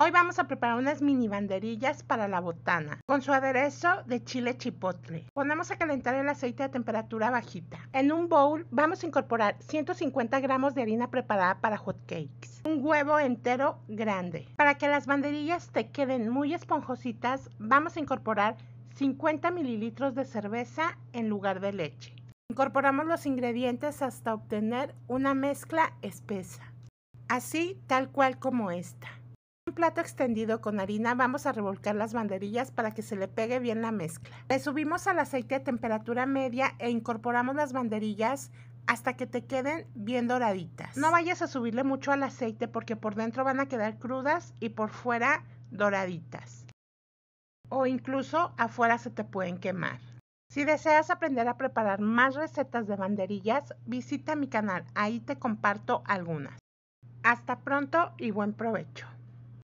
Hoy vamos a preparar unas mini banderillas para la botana con su aderezo de chile chipotle. Ponemos a calentar el aceite a temperatura bajita. En un bowl vamos a incorporar 150 gramos de harina preparada para hot cakes, un huevo entero grande. Para que las banderillas te queden muy esponjositas, vamos a incorporar 50 mililitros de cerveza en lugar de leche. Incorporamos los ingredientes hasta obtener una mezcla espesa, así tal cual como esta plato extendido con harina vamos a revolcar las banderillas para que se le pegue bien la mezcla. Le subimos al aceite a temperatura media e incorporamos las banderillas hasta que te queden bien doraditas. No vayas a subirle mucho al aceite porque por dentro van a quedar crudas y por fuera doraditas. O incluso afuera se te pueden quemar. Si deseas aprender a preparar más recetas de banderillas, visita mi canal, ahí te comparto algunas. Hasta pronto y buen provecho.